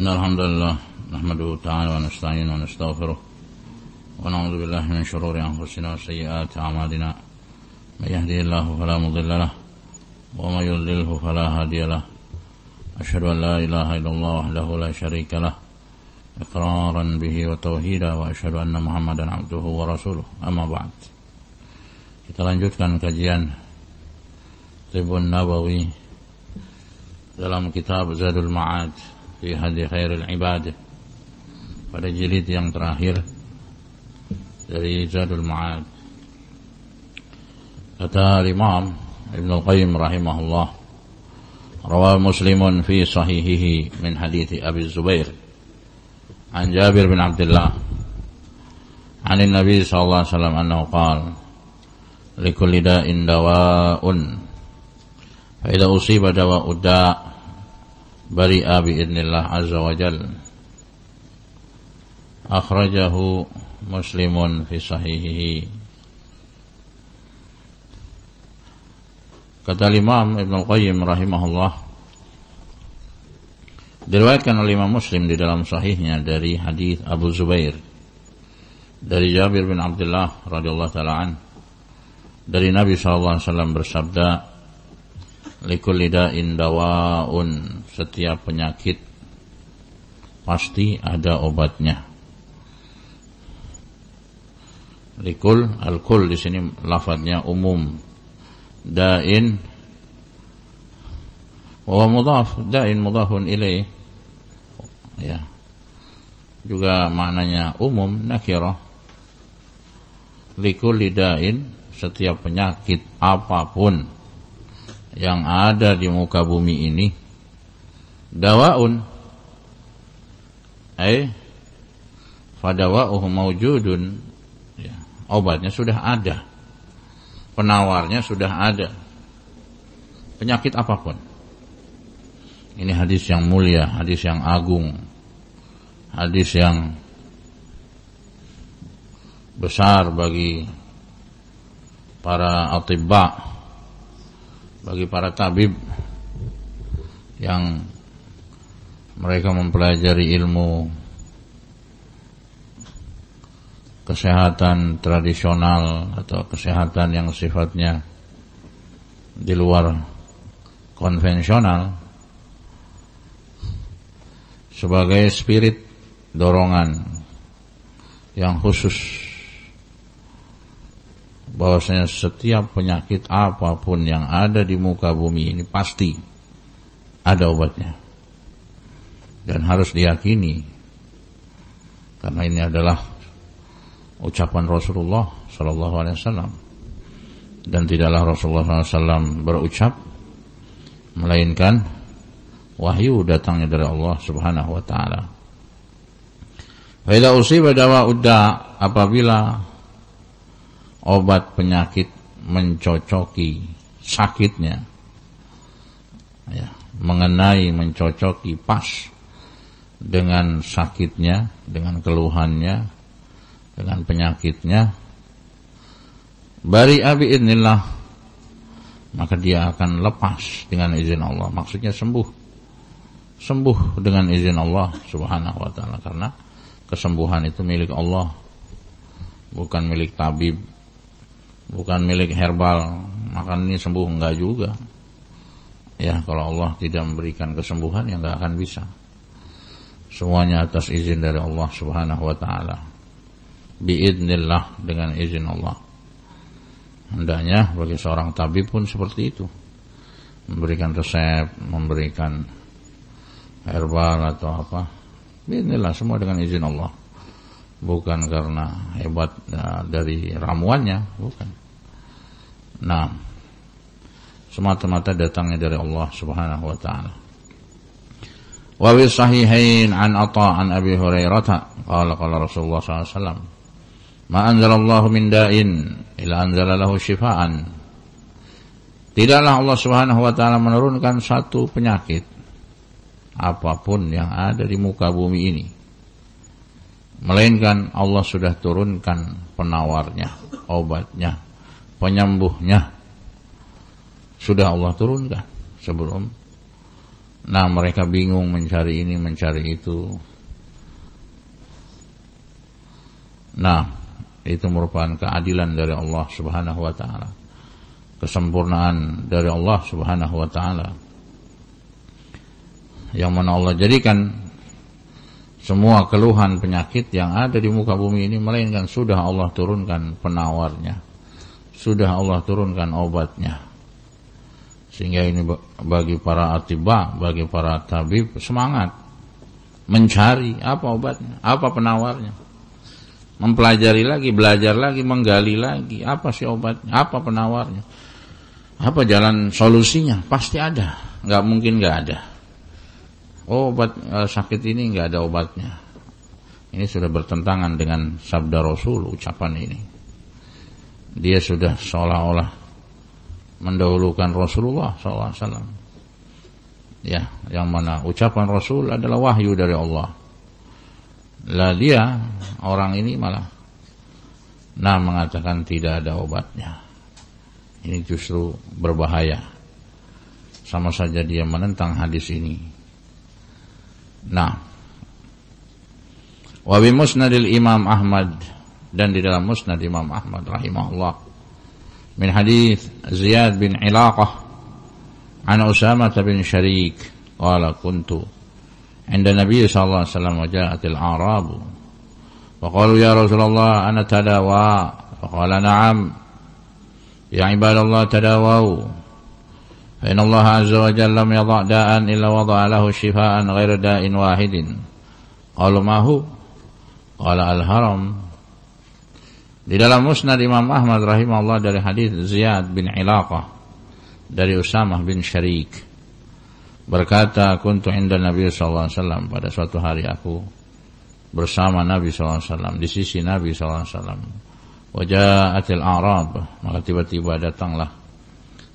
إن الحمد لله نحمده تعالى ونستعين ونستغفره ونعوذ بالله من شرور أنفسنا وسيئات أعمالنا من يهدي الله فلا مضل له ومن يضلله فلا هادي له أشهد أن لا إله إلا الله وحده لا شريك له إقرارا به وتوحيدا وأشهد أن محمدا عبده ورسوله أما بعد Kita lanjutkan kajian Tibun Nabawi dalam kitab Zadul Ma'ad fi hadi khairul ibadah pada jilid yang terakhir dari Zadul Ma'ad kata Imam Ibn Qayyim rahimahullah rawa muslimun fi sahihihi min hadithi Abi Zubair an Jabir bin Abdullah an nabi صلى الله عليه وسلم أنه قال لكل داء دواء فإذا Bari Abi Idnillah Azza wa Jal Akhrajahu Muslimun fi sahihihi Kata Imam Ibn Qayyim rahimahullah Diriwayatkan oleh Imam Muslim di dalam sahihnya dari hadis Abu Zubair dari Jabir bin Abdullah radhiyallahu taala an dari Nabi sallallahu alaihi wasallam bersabda likulli da'in dawaun setiap penyakit pasti ada obatnya. Likul alkul di sini lafadznya umum. Dain wa mudhaf, dain mudhafun ilaih. Ya. Juga maknanya umum nakirah. Likul lidain setiap penyakit apapun yang ada di muka bumi ini dawaun ai fadawa'uhu maujudun ya, obatnya sudah ada penawarnya sudah ada penyakit apapun ini hadis yang mulia hadis yang agung hadis yang besar bagi para atibba bagi para tabib yang mereka mempelajari ilmu kesehatan tradisional atau kesehatan yang sifatnya di luar konvensional sebagai spirit dorongan yang khusus bahwasanya setiap penyakit apapun yang ada di muka bumi ini pasti ada obatnya dan harus diyakini karena ini adalah ucapan Rasulullah Shallallahu Alaihi Wasallam dan tidaklah Rasulullah SAW berucap melainkan wahyu datangnya dari Allah Subhanahu Wa Taala. Bila usia dawa udda apabila obat penyakit mencocoki sakitnya ya, mengenai mencocoki pas dengan sakitnya, dengan keluhannya, dengan penyakitnya. Bari abi inilah maka dia akan lepas dengan izin Allah. Maksudnya sembuh. Sembuh dengan izin Allah Subhanahu wa taala karena kesembuhan itu milik Allah. Bukan milik tabib. Bukan milik herbal. Maka ini sembuh enggak juga. Ya, kalau Allah tidak memberikan kesembuhan ya enggak akan bisa. Semuanya atas izin dari Allah Subhanahu wa taala. Biidznillah dengan izin Allah. Hendaknya bagi seorang tabib pun seperti itu. Memberikan resep, memberikan herbal atau apa. Biidznillah semua dengan izin Allah. Bukan karena hebat ya, dari ramuannya, bukan. Nah, semata-mata datangnya dari Allah Subhanahu wa taala. Wa bi sahihain an Atha an Abi Hurairah qala qala Rasulullah SAW alaihi wasallam Ma anzalallahu min da'in ila anzalalahu lahu syifaan. Tidaklah Allah Subhanahu wa taala menurunkan satu penyakit apapun yang ada di muka bumi ini melainkan Allah sudah turunkan penawarnya, obatnya, penyembuhnya sudah Allah turunkan sebelum Nah mereka bingung mencari ini mencari itu Nah itu merupakan keadilan dari Allah subhanahu wa ta'ala Kesempurnaan dari Allah subhanahu wa ta'ala Yang mana Allah jadikan semua keluhan penyakit yang ada di muka bumi ini melainkan sudah Allah turunkan penawarnya sudah Allah turunkan obatnya sehingga ini bagi para atiba, bagi para tabib semangat mencari apa obatnya, apa penawarnya. Mempelajari lagi, belajar lagi, menggali lagi, apa sih obatnya, apa penawarnya. Apa jalan solusinya? Pasti ada. nggak mungkin nggak ada. Oh, obat eh, sakit ini nggak ada obatnya. Ini sudah bertentangan dengan sabda Rasul ucapan ini. Dia sudah seolah-olah mendahulukan Rasulullah SAW. Ya, yang mana ucapan Rasul adalah wahyu dari Allah. Lah dia orang ini malah nah mengatakan tidak ada obatnya. Ini justru berbahaya. Sama saja dia menentang hadis ini. Nah, wabi musnadil Imam Ahmad dan di dalam musnad Imam Ahmad rahimahullah من حديث زياد بن علاقة عن أسامة بن شريك قال كنت عند النبي صلى الله عليه وسلم وجاءت الأعراب وقالوا يا رسول الله أنا تداوى فقال نعم يا عباد الله تداووا فإن الله عز وجل لم يضع داء إلا وضع له شفاء غير داء واحد قالوا ما هو قال الهرم Di dalam Musnad Imam Ahmad rahimahullah dari hadis Ziyad bin Ilaqah dari Usamah bin Syarik berkata kuntu inda Nabi sallallahu alaihi wasallam pada suatu hari aku bersama Nabi sallallahu alaihi wasallam di sisi Nabi sallallahu alaihi wasallam waja'atil arab maka tiba-tiba datanglah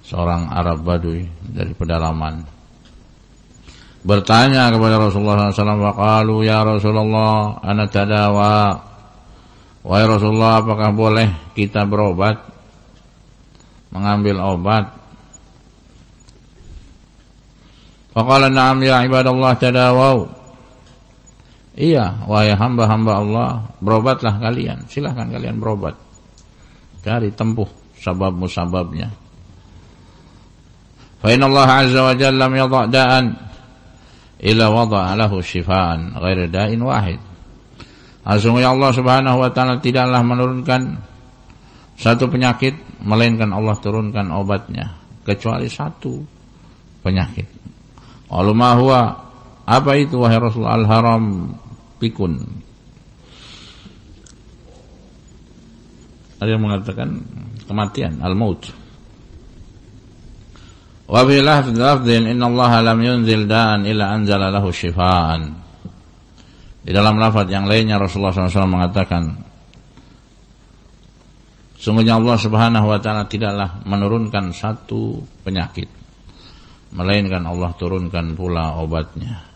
seorang Arab Badui dari pedalaman bertanya kepada Rasulullah SAW, Wakalu ya Rasulullah, ana tadawa Wahai Rasulullah apakah boleh kita berobat Mengambil obat Fakala na'am ya ibadallah tadawaw. Iya wahai hamba-hamba Allah Berobatlah kalian Silahkan kalian berobat Cari tempuh sabab-musababnya Fa'inna Allah azza wa jalla miyadak da'an Ila wada'alahu lahu shifaan Ghair da'in wahid Sungguh Allah Subhanahu wa taala tidaklah menurunkan satu penyakit melainkan Allah turunkan obatnya kecuali satu penyakit. Alumahwa apa itu wahai Rasul al-haram pikun. Ada yang mengatakan kematian al-maut. Wa bi lafdhin inna Allah lam yunzil da'an illa anzala lahu shifaan. Di dalam lafaz yang lainnya Rasulullah SAW mengatakan, sungguhnya Allah Subhanahu Wa Taala tidaklah menurunkan satu penyakit, melainkan Allah turunkan pula obatnya,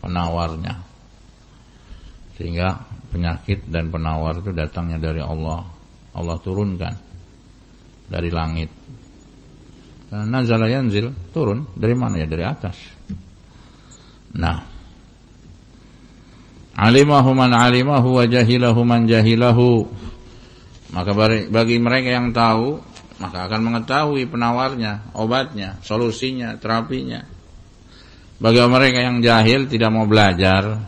penawarnya, sehingga penyakit dan penawar itu datangnya dari Allah. Allah turunkan dari langit. Karena nazala yanzil turun dari mana ya dari atas. Nah, alimahu man alimahu wa jahilahu man jahilahu maka bagi mereka yang tahu maka akan mengetahui penawarnya obatnya solusinya terapinya bagi mereka yang jahil tidak mau belajar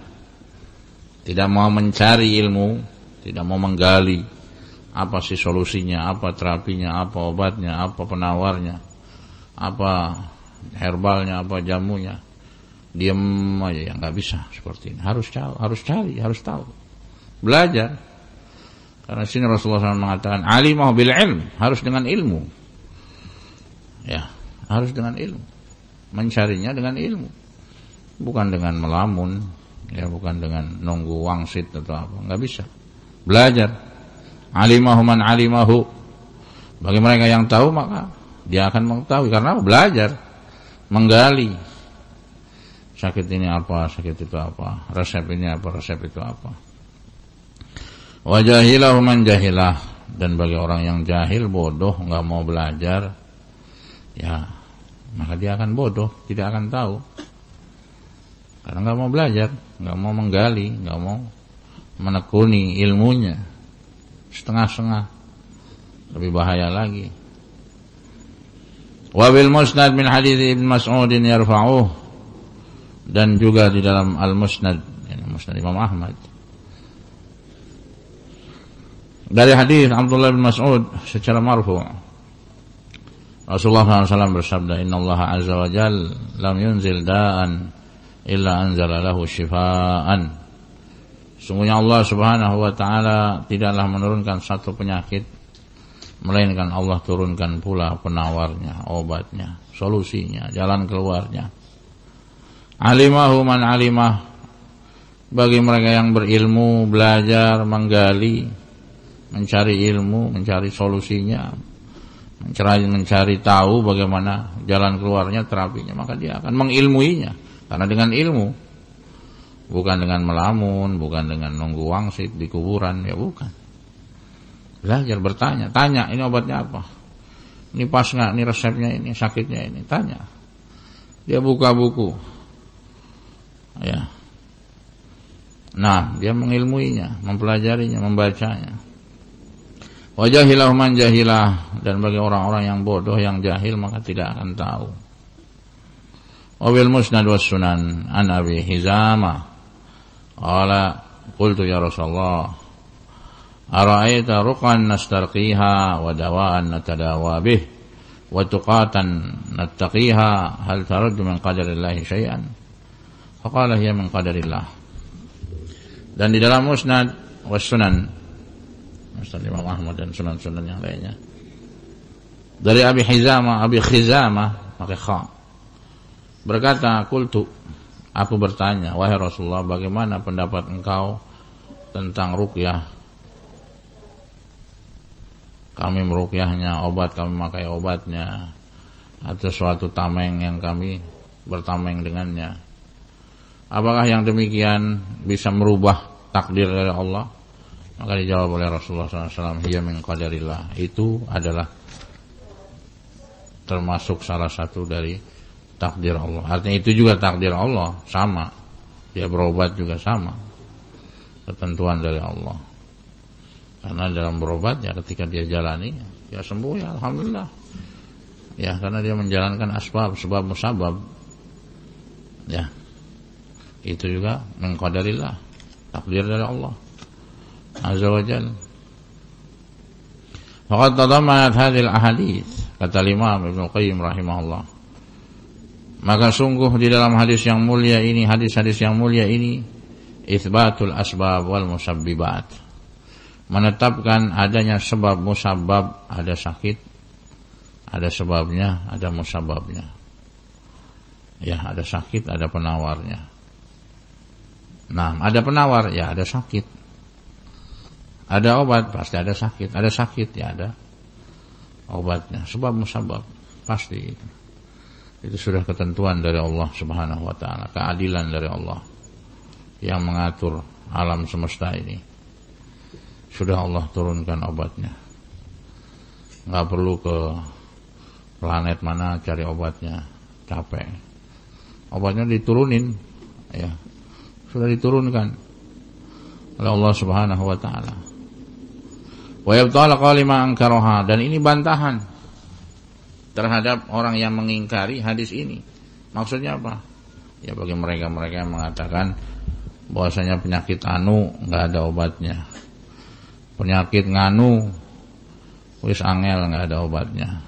tidak mau mencari ilmu tidak mau menggali apa sih solusinya apa terapinya apa obatnya apa penawarnya apa herbalnya apa jamunya diam aja yang nggak bisa seperti ini harus cari harus cari harus tahu belajar karena sini Rasulullah SAW mengatakan alimah bil ilm harus dengan ilmu ya harus dengan ilmu mencarinya dengan ilmu bukan dengan melamun ya bukan dengan nunggu wangsit atau apa nggak bisa belajar alimahu man alimahu bagi mereka yang tahu maka dia akan mengetahui karena belajar menggali sakit ini apa, sakit itu apa, resep ini apa, resep itu apa. Wajahilah man jahilah dan bagi orang yang jahil bodoh enggak mau belajar, ya maka dia akan bodoh, tidak akan tahu. Karena enggak mau belajar, enggak mau menggali, enggak mau menekuni ilmunya setengah-setengah lebih bahaya lagi. Wabil Musnad min hadits Ibn Mas'udin yarfa'uh dan juga di dalam Al-Musnad Musnad Imam Ahmad dari hadis Abdullah bin Mas'ud secara marfu Rasulullah SAW bersabda Inna Allah Azza wa Jal Lam yunzil da'an Illa anzala lahu shifaan Sungguhnya Allah Subhanahu wa taala tidaklah menurunkan satu penyakit melainkan Allah turunkan pula penawarnya, obatnya, solusinya, jalan keluarnya alimahu man alimah bagi mereka yang berilmu belajar menggali mencari ilmu mencari solusinya mencari mencari tahu bagaimana jalan keluarnya terapinya maka dia akan mengilmuinya karena dengan ilmu bukan dengan melamun bukan dengan nunggu wangsit di kuburan ya bukan belajar bertanya tanya ini obatnya apa ini pas nggak ini resepnya ini sakitnya ini tanya dia buka buku ya nah dia mengilmuinya mempelajarinya membacanya wajahilah man jahilah dan bagi orang-orang yang bodoh yang jahil maka tidak akan tahu wabil musnad was sunan an abi hizama ala qultu ya rasulullah ara'aita ruqan nastarqiha wa dawa'an natadawa bih wa tuqatan nattaqiha hal taraddu min qadarillahi syai'an Faqala hiya min Dan di dalam musnad was sunan Musnad Imam Ahmad dan sunan-sunan yang lainnya. Dari Abi Hizama, Abi Khizamah pakai kha. Berkata, "Qultu" Aku bertanya, "Wahai Rasulullah, bagaimana pendapat engkau tentang rukyah? Kami merukyahnya, obat kami pakai obatnya atau suatu tameng yang kami bertameng dengannya. Apakah yang demikian bisa merubah takdir dari Allah? Maka dijawab oleh Rasulullah SAW, "Ya min qadarillah." Itu adalah termasuk salah satu dari takdir Allah. Artinya itu juga takdir Allah, sama. Dia berobat juga sama. Ketentuan dari Allah. Karena dalam berobat ya ketika dia jalani dia ya sembuh ya alhamdulillah. Ya karena dia menjalankan asbab, sebab musabab. Ya itu juga mengkodarilah takdir dari Allah azza wajal Maka tadamat hadil ahadis kata Imam Ibn Qayyim rahimahullah maka sungguh di dalam hadis yang mulia ini hadis-hadis yang mulia ini isbatul asbab wal musabbibat menetapkan adanya sebab musabab ada sakit ada sebabnya ada musababnya ya ada sakit ada penawarnya Nah, ada penawar, ya ada sakit. Ada obat, pasti ada sakit. Ada sakit, ya ada obatnya. Sebab musabab, pasti itu. sudah ketentuan dari Allah Subhanahu wa taala, keadilan dari Allah yang mengatur alam semesta ini. Sudah Allah turunkan obatnya. Enggak perlu ke planet mana cari obatnya, capek. Obatnya diturunin ya sudah diturunkan oleh Allah Subhanahu wa taala. Wa yabtala qalima angkaroha dan ini bantahan terhadap orang yang mengingkari hadis ini. Maksudnya apa? Ya bagi mereka-mereka yang mengatakan bahwasanya penyakit anu enggak ada obatnya. Penyakit nganu wis angel enggak ada obatnya.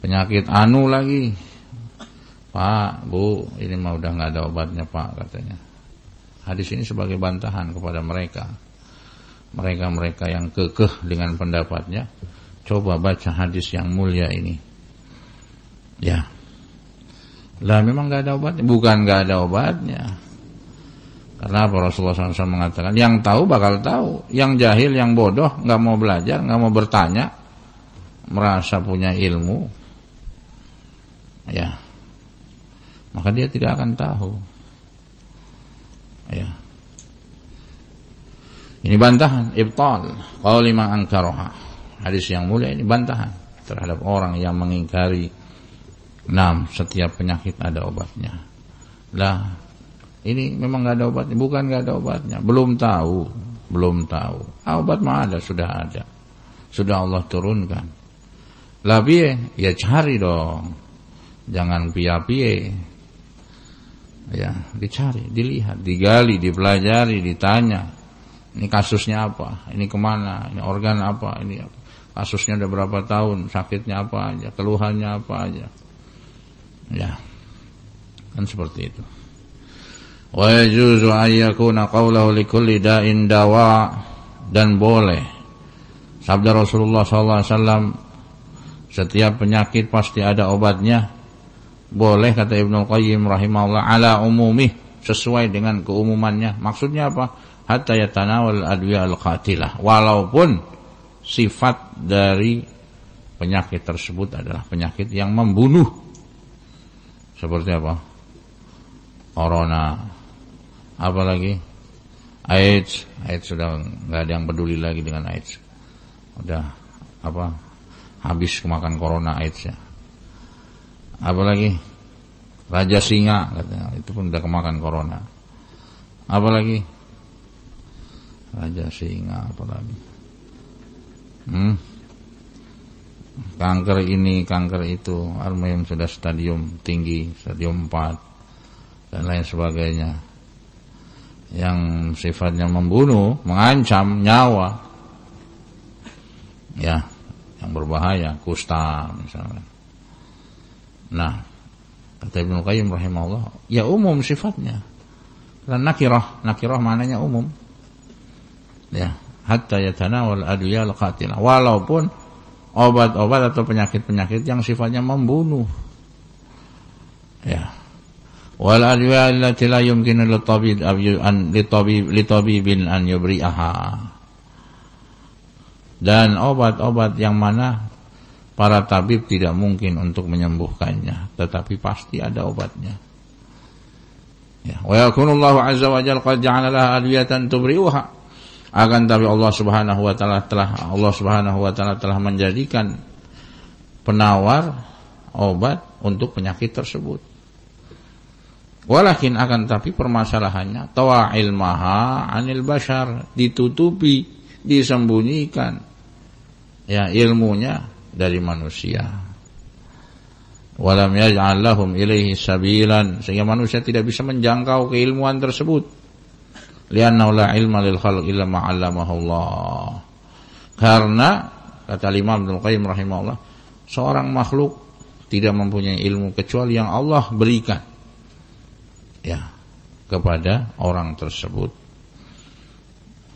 Penyakit anu lagi Pak, Bu, ini mah udah nggak ada obatnya Pak katanya. Hadis nah, ini sebagai bantahan kepada mereka. Mereka-mereka yang kekeh dengan pendapatnya, coba baca hadis yang mulia ini. Ya. Lah memang nggak ada obatnya, bukan nggak ada obatnya. Karena para Rasulullah SAW mengatakan Yang tahu bakal tahu Yang jahil, yang bodoh, nggak mau belajar nggak mau bertanya Merasa punya ilmu Ya maka dia tidak akan tahu. Ya. Ini bantahan ibtal qaulima angka roh, Hadis yang mulia ini bantahan terhadap orang yang mengingkari enam setiap penyakit ada obatnya. Lah, ini memang gak ada obatnya, bukan gak ada obatnya, belum tahu, belum tahu. Ah, obat mah ada, sudah ada. Sudah Allah turunkan. Lah piye? Ya cari dong. Jangan pia pia ya dicari dilihat digali dipelajari ditanya ini kasusnya apa ini kemana ini organ apa ini apa. kasusnya ada berapa tahun sakitnya apa aja keluhannya apa aja ya kan seperti itu wa yajuzu ayyakuna qawlahu likulli da'in dawa dan boleh sabda Rasulullah sallallahu alaihi wasallam setiap penyakit pasti ada obatnya boleh kata Ibnu Qayyim rahimahullah ala umumih sesuai dengan keumumannya. Maksudnya apa? Hatta yatanawal adwiya al-qatilah. Walaupun sifat dari penyakit tersebut adalah penyakit yang membunuh. Seperti apa? Corona. Apa lagi? AIDS. AIDS sudah nggak ada yang peduli lagi dengan AIDS. Udah apa? Habis kemakan corona AIDS ya apalagi raja singa katanya itu pun udah kemakan corona apalagi raja singa apalagi hmm? kanker ini kanker itu almarhum sudah stadium tinggi stadium 4 dan lain sebagainya yang sifatnya membunuh mengancam nyawa ya yang berbahaya kusta misalnya Nah, kata Ibnu Qayyim rahimahullah, ya umum sifatnya. Dan nakirah, nakirah maknanya umum. Ya, hatta yatanawal adwiyal qatilah. Walaupun obat-obat atau penyakit-penyakit yang sifatnya membunuh. Ya. Wal adwiya allati la yumkinu litabib an litabib litabibin an yubri'aha. Dan obat-obat yang mana Para tabib tidak mungkin untuk menyembuhkannya, tetapi pasti ada obatnya. Ya, wa yakunullahu azza wa jalla qad ja'ala laha adwiyatan tubri'uha. Akan tapi Allah Subhanahu wa taala telah Allah Subhanahu wa taala telah menjadikan penawar obat untuk penyakit tersebut. Walakin akan tapi permasalahannya tawa maha anil bashar ditutupi, disembunyikan ya ilmunya dari manusia. Walam yaj'al lahum ilaihi sabilan sehingga manusia tidak bisa menjangkau keilmuan tersebut. Lianna la ilma lil khalq illa ma 'allamahu Allah. Karena kata Imam Ibnu Qayyim rahimahullah, seorang makhluk tidak mempunyai ilmu kecuali yang Allah berikan. Ya, kepada orang tersebut.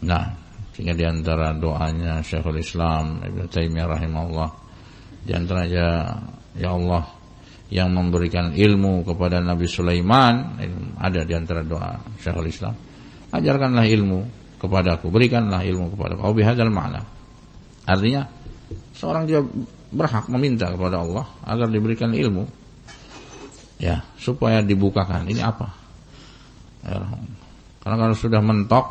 Nah, sehingga di antara doanya Syekhul Islam Ibnu Taimiyah rahimahullah di antaranya ya Allah yang memberikan ilmu kepada Nabi Sulaiman ada di antara doa Syekhul Islam. Ajarkanlah ilmu kepada aku berikanlah ilmu kepada Au bihadzal ma'na. Artinya seorang dia berhak meminta kepada Allah agar diberikan ilmu ya supaya dibukakan ini apa ya, karena kalau sudah mentok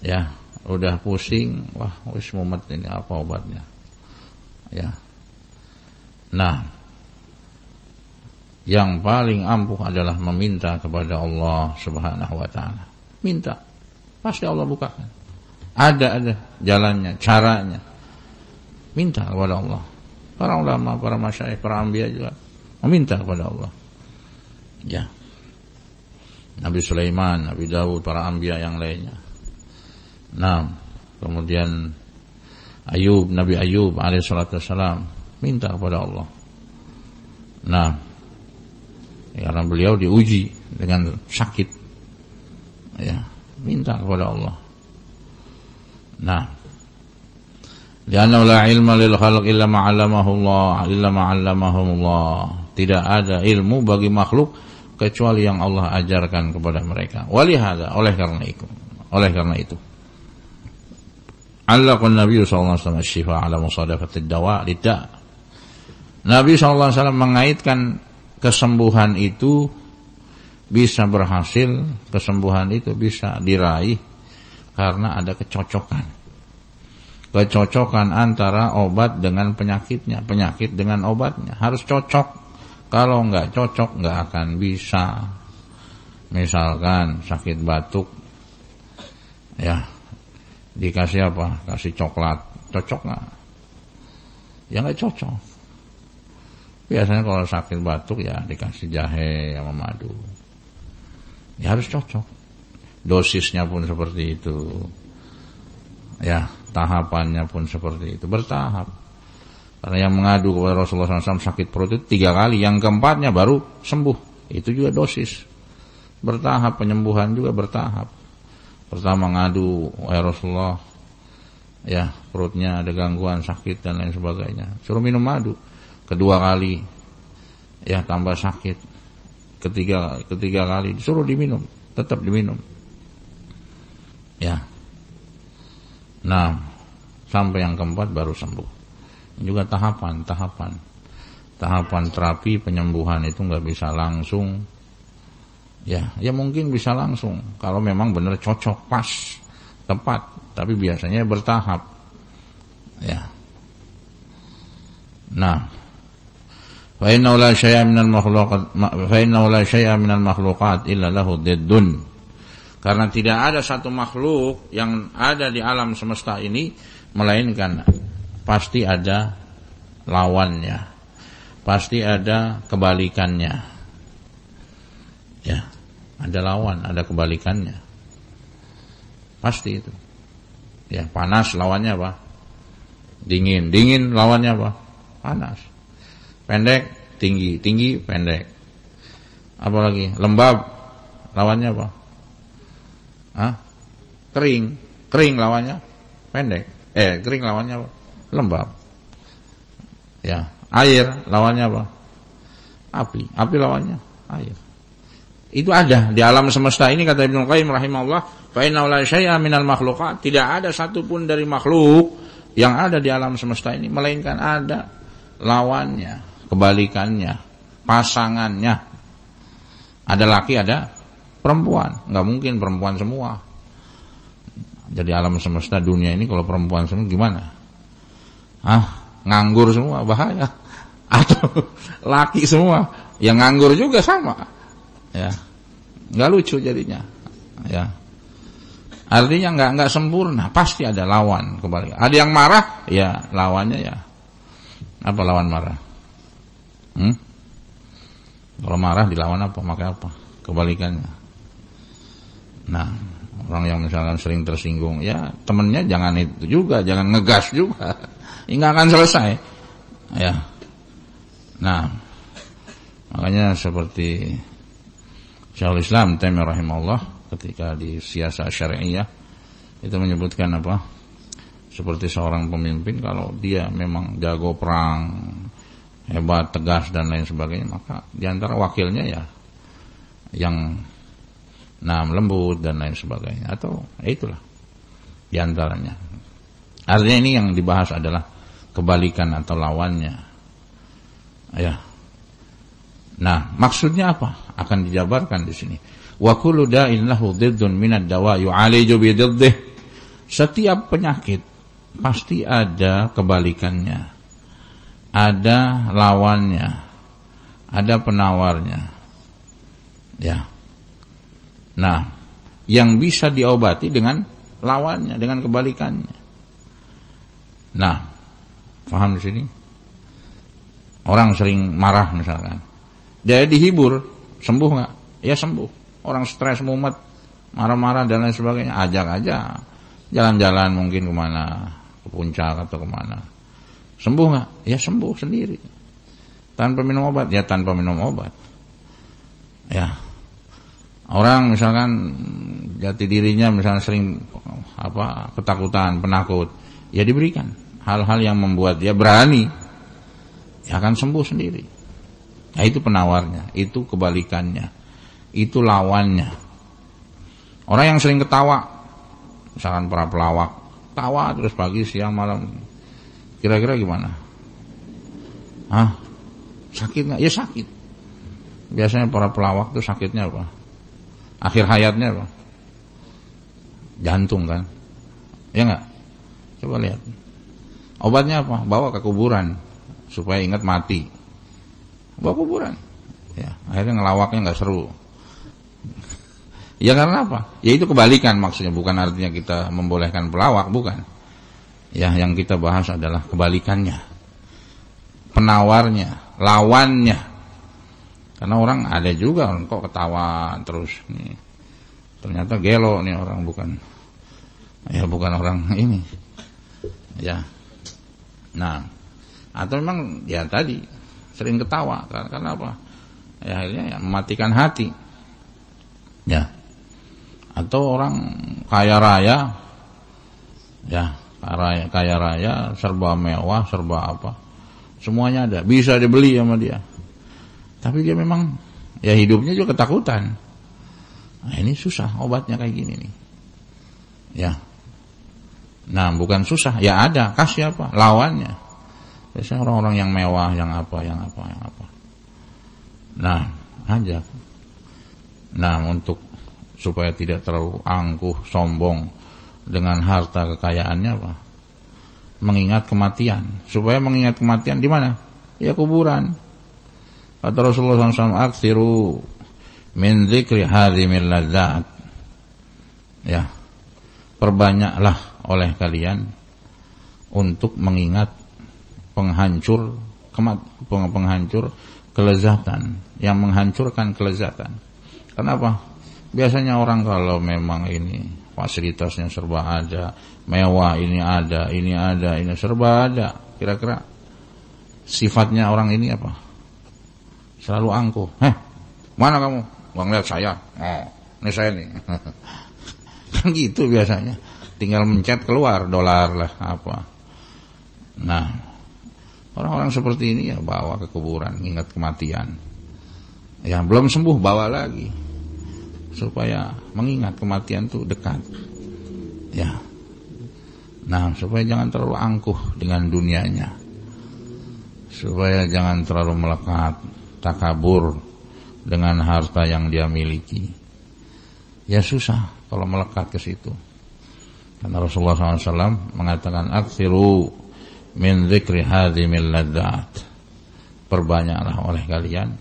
ya udah pusing wah wis mumet ini apa obatnya Ya. Nah, yang paling ampuh adalah meminta kepada Allah Subhanahu wa taala. Minta. Pasti Allah bukakan. Ada ada jalannya, caranya. Minta kepada Allah. Para ulama, para masyayikh, para ambiya juga meminta kepada Allah. Ya. Nabi Sulaiman, Nabi Daud, para ambiya yang lainnya. Nah, kemudian Ayub, Nabi Ayub Salam minta kepada Allah. Nah, ya, karena beliau diuji dengan sakit, ya minta kepada Allah. Nah, Lianna la ilma lil khalq illa ma'allamahu Allah, illa ma'allamahu Allah. Tidak ada ilmu bagi makhluk kecuali yang Allah ajarkan kepada mereka. Walihada oleh karena itu. Oleh karena itu. علق Nabi sallallahu alaihi wasallam syifa ala musadafati dawa lidah. Nabi sallallahu alaihi wasallam mengaitkan kesembuhan itu bisa berhasil, kesembuhan itu bisa diraih karena ada kecocokan. Kecocokan antara obat dengan penyakitnya, penyakit dengan obatnya harus cocok. Kalau nggak cocok nggak akan bisa. Misalkan sakit batuk, ya Dikasih apa? Kasih coklat. Cocok nggak? Ya nggak cocok. Biasanya kalau sakit batuk ya dikasih jahe sama madu. Ya harus cocok. Dosisnya pun seperti itu. Ya, tahapannya pun seperti itu. Bertahap. Karena yang mengadu kepada Rasulullah SAW sakit perut itu tiga kali. Yang keempatnya baru sembuh. Itu juga dosis. Bertahap, penyembuhan juga bertahap pertama ngadu ya Rasulullah ya perutnya ada gangguan sakit dan lain sebagainya suruh minum madu kedua kali ya tambah sakit ketiga ketiga kali suruh diminum tetap diminum ya nah sampai yang keempat baru sembuh Ini juga tahapan tahapan tahapan terapi penyembuhan itu nggak bisa langsung Ya, ya mungkin bisa langsung kalau memang benar cocok pas tempat, tapi biasanya bertahap. Ya. Nah, fa inna la syai'a minal makhluqat makhluqat illa lahu diddun. Karena tidak ada satu makhluk yang ada di alam semesta ini melainkan pasti ada lawannya. Pasti ada kebalikannya. Ya, ada lawan, ada kebalikannya. Pasti itu. Ya, panas lawannya apa? Dingin. Dingin lawannya apa? Panas. Pendek, tinggi. Tinggi, pendek. Apalagi lembab lawannya apa? Hah? Kering. Kering lawannya pendek. Eh, kering lawannya apa? lembab. Ya, air lawannya apa? Api. Api lawannya air. Itu ada di alam semesta ini kata Ibnu Qayyim rahimahullah, fa inna la syai'a minal makhluqat, tidak ada satupun dari makhluk yang ada di alam semesta ini melainkan ada lawannya, kebalikannya, pasangannya. Ada laki, ada perempuan. nggak mungkin perempuan semua. Jadi alam semesta dunia ini kalau perempuan semua gimana? Ah, nganggur semua bahaya. Atau laki semua yang nganggur juga sama ya nggak lucu jadinya ya artinya nggak nggak sempurna pasti ada lawan kembali ada yang marah ya lawannya ya apa lawan marah hmm? kalau marah dilawan apa maka apa kebalikannya nah orang yang misalkan sering tersinggung ya temennya jangan itu juga jangan ngegas juga nggak akan selesai ya nah makanya seperti Syahul Islam Taimiyah rahimahullah ketika di siasa syariah itu menyebutkan apa? Seperti seorang pemimpin kalau dia memang jago perang, hebat, tegas dan lain sebagainya, maka di wakilnya ya yang nah lembut dan lain sebagainya atau ya itulah diantaranya. Artinya ini yang dibahas adalah kebalikan atau lawannya. Ya, Nah, maksudnya apa? Akan dijabarkan di sini. Wa kullu da'in lahu diddun minad dawa bi diddih. Setiap penyakit pasti ada kebalikannya. Ada lawannya. Ada penawarnya. Ya. Nah, yang bisa diobati dengan lawannya, dengan kebalikannya. Nah, paham di sini? Orang sering marah misalkan jadi dihibur, sembuh nggak? Ya sembuh. Orang stres, mumet, marah-marah dan lain sebagainya, ajak aja. Jalan-jalan mungkin kemana, ke puncak atau kemana. Sembuh nggak? Ya sembuh sendiri. Tanpa minum obat? Ya tanpa minum obat. Ya. Orang misalkan jati dirinya misalnya sering apa ketakutan, penakut, ya diberikan hal-hal yang membuat dia berani. Ya akan sembuh sendiri. Nah, itu penawarnya, itu kebalikannya, itu lawannya. Orang yang sering ketawa, misalkan para pelawak, tawa terus pagi, siang, malam, kira-kira gimana? Hah? Sakit nggak? Ya sakit. Biasanya para pelawak tuh sakitnya apa? Akhir hayatnya apa? Jantung kan? Ya nggak? Coba lihat. Obatnya apa? Bawa ke kuburan supaya ingat mati bawa kuburan ya akhirnya ngelawaknya nggak seru ya karena apa ya itu kebalikan maksudnya bukan artinya kita membolehkan pelawak bukan ya yang kita bahas adalah kebalikannya penawarnya lawannya karena orang ada juga orang kok ketawa terus nih ternyata gelo nih orang bukan ya bukan orang ini ya nah atau memang ya tadi sering ketawa karena, karena apa ya akhirnya ya, mematikan hati ya atau orang kaya raya ya kaya kaya raya serba mewah serba apa semuanya ada bisa dibeli sama dia tapi dia memang ya hidupnya juga ketakutan nah, ini susah obatnya kayak gini nih ya nah bukan susah ya ada kasih apa lawannya biasanya orang-orang yang mewah yang apa yang apa yang apa nah ajak nah untuk supaya tidak terlalu angkuh sombong dengan harta kekayaannya apa mengingat kematian supaya mengingat kematian di mana ya kuburan kata Rasulullah SAW aksiru min zikri hadi ladzat ya perbanyaklah oleh kalian untuk mengingat penghancur kemat penghancur kelezatan yang menghancurkan kelezatan kenapa biasanya orang kalau memang ini fasilitasnya serba ada mewah ini ada ini ada ini serba ada kira-kira sifatnya orang ini apa selalu angkuh heh mana kamu nggak ngeliat saya oh ini saya nih kan gitu biasanya tinggal mencet keluar dolar lah apa nah Orang-orang seperti ini ya bawa ke kuburan, ingat kematian. Yang belum sembuh bawa lagi supaya mengingat kematian itu dekat. Ya. Nah, supaya jangan terlalu angkuh dengan dunianya. Supaya jangan terlalu melekat, takabur dengan harta yang dia miliki. Ya susah kalau melekat ke situ. Karena Rasulullah SAW mengatakan aksiru min zikri hadhimil ladzat. Perbanyaklah oleh kalian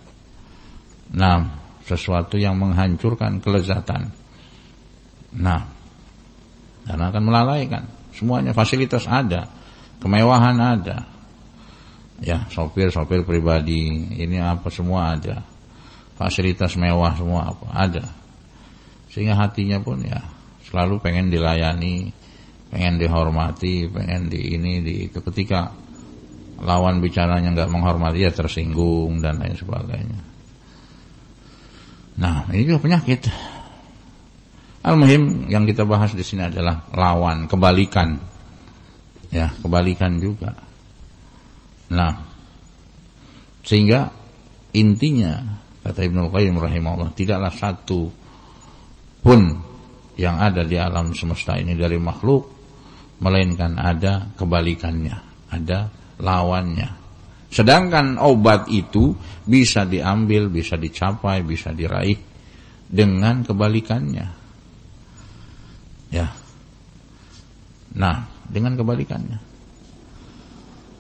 Nah, sesuatu yang menghancurkan kelezatan. Nah, karena akan melalaikan. Semuanya fasilitas ada, kemewahan ada. Ya, sopir-sopir pribadi, ini apa semua ada. Fasilitas mewah semua apa ada. Sehingga hatinya pun ya selalu pengen dilayani, pengen dihormati, pengen di ini di itu. Ketika lawan bicaranya nggak menghormati ya tersinggung dan lain sebagainya. Nah, ini juga penyakit. Al-muhim yang kita bahas di sini adalah lawan, kebalikan. Ya, kebalikan juga. Nah, sehingga intinya kata Ibnu Qayyim rahimahullah tidaklah satu pun yang ada di alam semesta ini dari makhluk melainkan ada kebalikannya, ada lawannya. Sedangkan obat itu bisa diambil, bisa dicapai, bisa diraih dengan kebalikannya. Ya. Nah, dengan kebalikannya.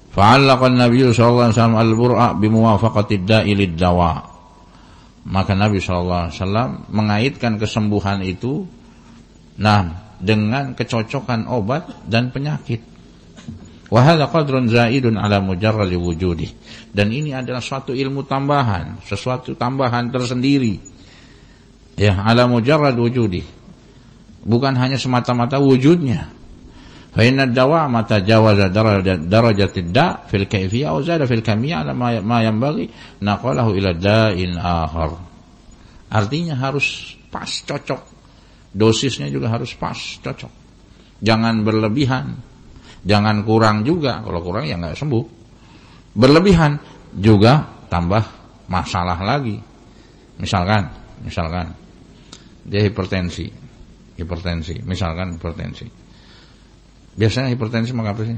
Fa'allaqan Nabi sallallahu alaihi wasallam al-bur'a bimuwafaqati da'i lid-dawa. Maka Nabi sallallahu alaihi wasallam mengaitkan kesembuhan itu nah dengan kecocokan obat dan penyakit. Wahada qadrun zaidun ala mujarrali wujudi. Dan ini adalah suatu ilmu tambahan, sesuatu tambahan tersendiri. Ya, ala mujarrad wujudi. Bukan hanya semata-mata wujudnya. Fa inna dawa mata jawaza darajat da fil kaifiyah aw zada fil kamiyah ala ma yanbaghi naqalahu ila da'in akhar. Artinya harus pas cocok Dosisnya juga harus pas, cocok. Jangan berlebihan. Jangan kurang juga. Kalau kurang ya nggak sembuh. Berlebihan juga tambah masalah lagi. Misalkan, misalkan dia hipertensi. Hipertensi, misalkan hipertensi. Biasanya hipertensi apa sih?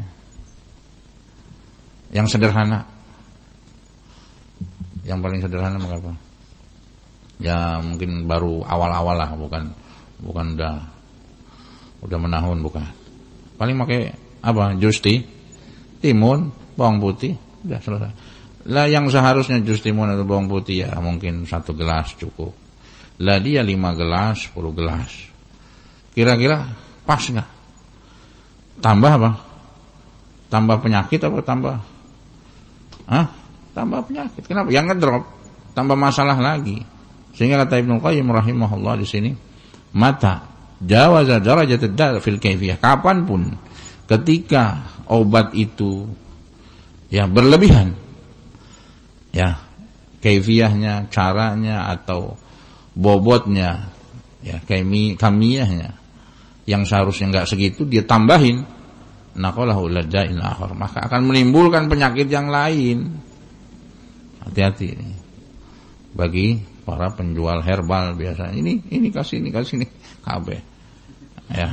Yang sederhana. Yang paling sederhana apa? Ya mungkin baru awal-awal lah bukan bukan udah udah menahun bukan. Paling pakai apa? Justi, timun, bawang putih, udah selesai. Lah yang seharusnya jus timun atau bawang putih ya mungkin satu gelas cukup. Lah dia lima gelas, sepuluh gelas. Kira-kira pas nggak? Tambah apa? Tambah penyakit apa tambah? Hah? Tambah penyakit. Kenapa? Yang ngedrop. Tambah masalah lagi. Sehingga kata Ibnu Qayyim rahimahullah di sini mata jawaza darajat ad fil kaifiyah pun ketika obat itu ya berlebihan ya kaifiyahnya caranya atau bobotnya ya kami kamiyahnya yang seharusnya enggak segitu dia tambahin naqalahu lajain akhar maka akan menimbulkan penyakit yang lain hati-hati bagi para penjual herbal biasa ini ini kasih ini kasih ini KB ya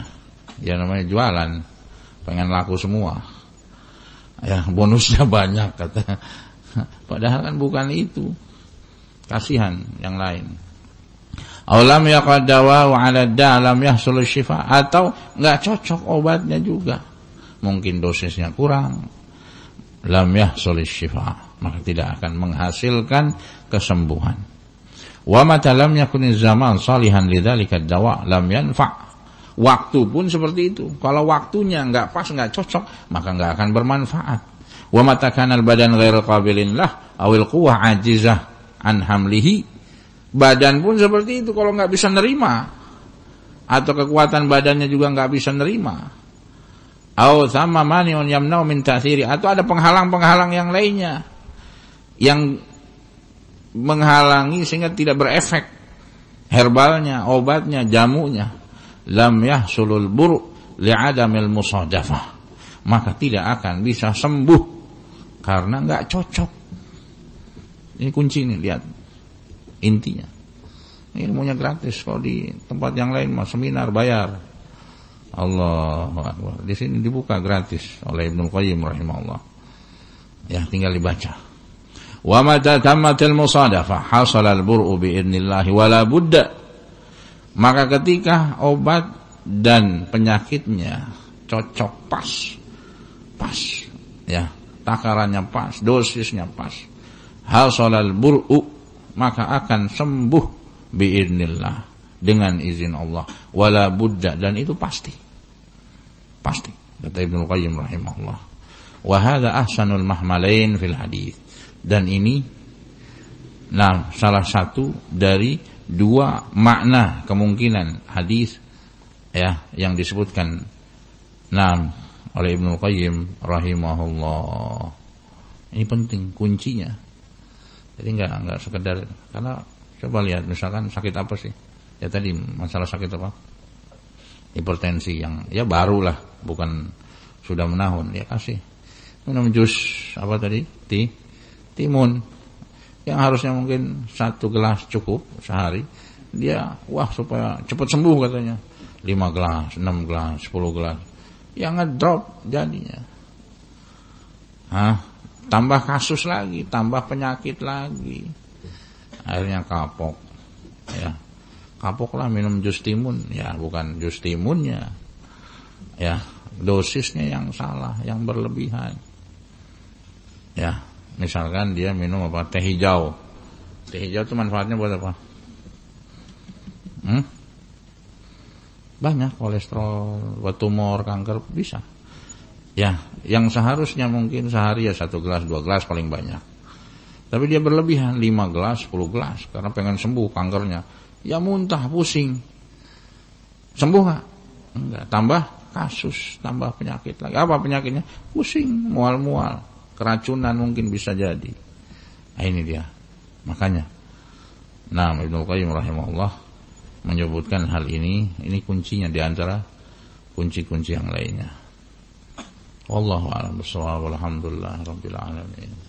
ya namanya jualan pengen laku semua ya bonusnya banyak kata padahal kan bukan itu kasihan yang lain kadawa wa alad dalam ya shifa atau enggak cocok obatnya juga. Mungkin dosisnya kurang. Lam ya shifa maka tidak akan menghasilkan kesembuhan. Wa mata lam yakuniz zaman salihan lidzalika dawa lam yanfa. Waktu pun seperti itu. Kalau waktunya enggak pas, enggak cocok, maka enggak akan bermanfaat. Wa mata kanal badan ghairu qabilin lah awil quwwah ajizah an hamlihi. Badan pun seperti itu kalau enggak bisa nerima atau kekuatan badannya juga enggak bisa nerima. Au sama on yamnau min ta'thiri atau ada penghalang-penghalang yang lainnya yang menghalangi sehingga tidak berefek herbalnya, obatnya, jamunya. Lam yahsulul buru li'adamil musadafah. Maka tidak akan bisa sembuh karena nggak cocok. Ini kunci ini lihat intinya. Ilmunya gratis kalau di tempat yang lain mah seminar bayar. Allah Di sini dibuka gratis oleh Ibnu Qayyim rahimahullah. Ya, tinggal dibaca. Wa mata tamatil musadafa hasalal bur'u bi'idnillahi wala buddha. maka ketika obat dan penyakitnya cocok pas pas ya takarannya pas dosisnya pas hasalal bur'u maka akan sembuh bi'idnillah. dengan izin Allah wala budda dan itu pasti pasti kata Ibn Qayyim rahimahullah wa hadza ahsanul mahmalain fil hadith dan ini nah salah satu dari dua makna kemungkinan hadis ya yang disebutkan nah oleh Ibnu Qayyim rahimahullah. Ini penting kuncinya. Jadi nggak nggak sekedar karena coba lihat misalkan sakit apa sih? Ya tadi masalah sakit apa? Hipertensi yang ya barulah bukan sudah menahun ya kasih minum jus apa tadi? Ti timun yang harusnya mungkin satu gelas cukup sehari dia wah supaya cepat sembuh katanya lima gelas enam gelas sepuluh gelas yang ngedrop jadinya Hah? tambah kasus lagi tambah penyakit lagi akhirnya kapok ya kapoklah minum jus timun ya bukan jus timunnya ya dosisnya yang salah yang berlebihan ya Misalkan dia minum apa teh hijau. Teh hijau itu manfaatnya buat apa? Hmm? Banyak kolesterol, buat tumor, kanker bisa. Ya, yang seharusnya mungkin sehari ya satu gelas, dua gelas paling banyak. Tapi dia berlebihan lima gelas, sepuluh gelas karena pengen sembuh kankernya. Ya muntah, pusing. Sembuh nggak? Enggak, tambah kasus, tambah penyakit lagi. Apa penyakitnya? Pusing, mual-mual keracunan mungkin bisa jadi. Nah, ini dia. Makanya. Nah, Ibnu Qayyim rahimahullah menyebutkan hal ini, ini kuncinya di antara kunci-kunci yang lainnya. Wallahu a'lam bissawab. Alhamdulillah rabbil alamin.